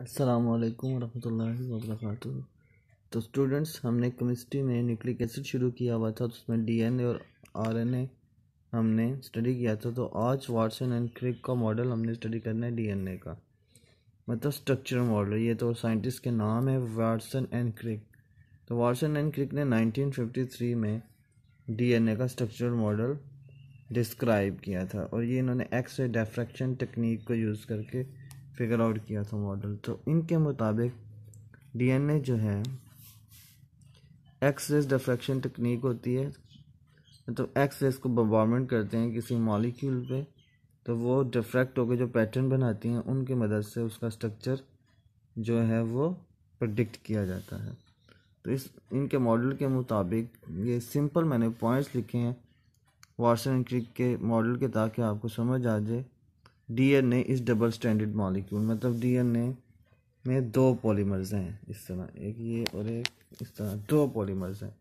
असलकम वरहमल वर्क तो स्टूडेंट्स हमने केमिस्ट्री में न्यूक्लिक एसिड शुरू किया हुआ था तो उसमें डीएनए और आरएनए हमने स्टडी किया था तो आज वाटसन एंड क्रिक का मॉडल हमने स्टडी करना है डीएनए का मतलब स्ट्रक्चर मॉडल ये तो साइंटिस्ट के नाम है वाटसन एंड क्रिक तो वाटसन एंड क्रिक ने थ्री में ए का स्ट्रक्चर मॉडल डिस्क्राइब किया था और ये इन्होंने एक्स रे डेफ्रैक्शन टेक्निक को यूज़ करके फिगर आउट किया था मॉडल तो इनके मुताबिक डीएनए जो है एक्स रेस डिफ्रैक्शन टेक्निक होती है मतलब तो एक्स रेस को बबारमेंट करते हैं किसी मॉलिक्यूल पे तो वो डिफ्रैक्ट होकर जो पैटर्न बनाती हैं उनकी मदद से उसका स्ट्रक्चर जो है वो प्रडिक्ट किया जाता है तो इस इनके मॉडल के मुताबिक ये सिंपल मैंने पॉइंट्स लिखे हैं वाटसन क्रिक के मॉडल के ताकि आपको समझ आ जाए डीएनए ने इस डबल स्टैंडर्ड मॉलिक्यूल मतलब डीएनए में दो पॉलीमर्स हैं इस तरह एक ये और एक इस तरह दो पॉलीमर्स हैं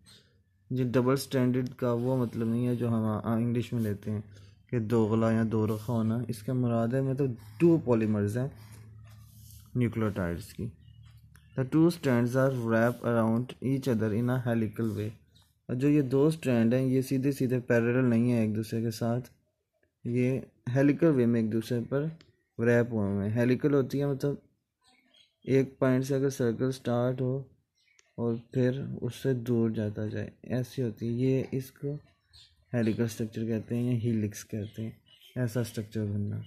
ये डबल स्टैंडर्ड का वो मतलब नहीं है जो हम इंग्लिश में लेते हैं कि दोगला या दो रखा होना इसका मुराद है मतलब टू पॉलीमर्स हैं न्यूक्लियोटाइड्स की the two strands are wrap around each other in a helical way और जो ये दो स्टैंड हैं ये सीधे सीधे पैरेलल नहीं है एक दूसरे के साथ ये हेलिकल वे में एक दूसरे पर रैप हुए हुए हैं हेलिकल होती है मतलब एक पॉइंट से अगर सर्कल स्टार्ट हो और फिर उससे दूर जाता जाए ऐसी होती है ये इसको हेलिकल स्ट्रक्चर कहते हैं या हीलिक्स कहते हैं ऐसा स्ट्रक्चर बनना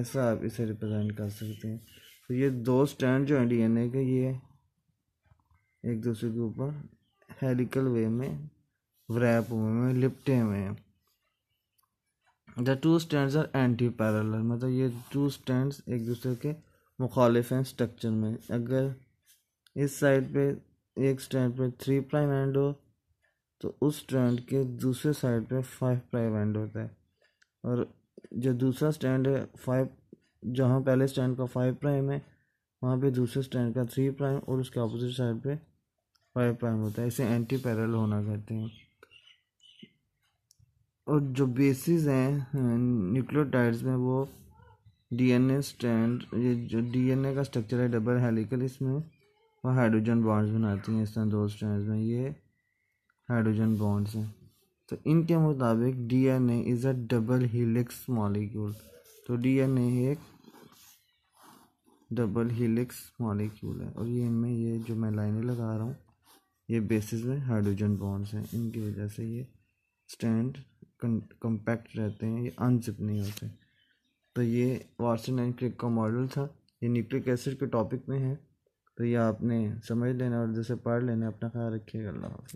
ऐसा आप इसे रिप्रेजेंट कर सकते हैं तो ये दो स्टैंड जो हैं ए के ये एक दूसरे के ऊपर हेलिकल वे में व्रैप हुए हैं लिपटे हुए हैं the two strand are antiparallel मतलब ये टू स्टैंड एक दूसरे के मुखालिफ हैं स्ट्रक्चर में अगर इस साइड पे एक स्टैंड पे थ्री प्राइम एंड हो तो उस स्टैंड के दूसरे साइड पे फाइव प्राइम एंड होता है और जो दूसरा स्टैंड है फाइव जहाँ पहले स्टैंड का फाइव प्राइम है वहाँ पे दूसरे स्टैंड का थ्री प्राइम और उसके अपोजिट साइड पे फाइव प्राइम होता है इसे एंटी पैरल होना कहते हैं और जो बेसिस हैं न्यूक्लियोटाइड्स में वो डीएनए स्ट्रैंड ये जो डीएनए का स्ट्रक्चर है डबल हेलिकल इसमें वो हाइड्रोजन बॉन्ड्स बनाती हैं इस तरह दो स्ट्रैंड्स में ये हाइड्रोजन बॉन्ड्स हैं तो इनके मुताबिक DNA is a double helix molecule तो डीएनए एक डबल हेलिक्स मॉलिक्यूल है और ये इनमें ये जो मैं लाइनें लगा रहा हूँ ये बेसिस में हाइड्रोजन बॉन्ड्स हैं इनकी वजह से ये स्टैंड कॉम्पैक्ट रहते हैं ये अनजिप नहीं होते तो ये वार्सन एंड क्रिक का मॉडल था ये न्यूक्लिक एसिड के टॉपिक में है तो ये आपने समझ लेना और जैसे पढ़ लेना अपना ख्याल रखिएगा अल्लाह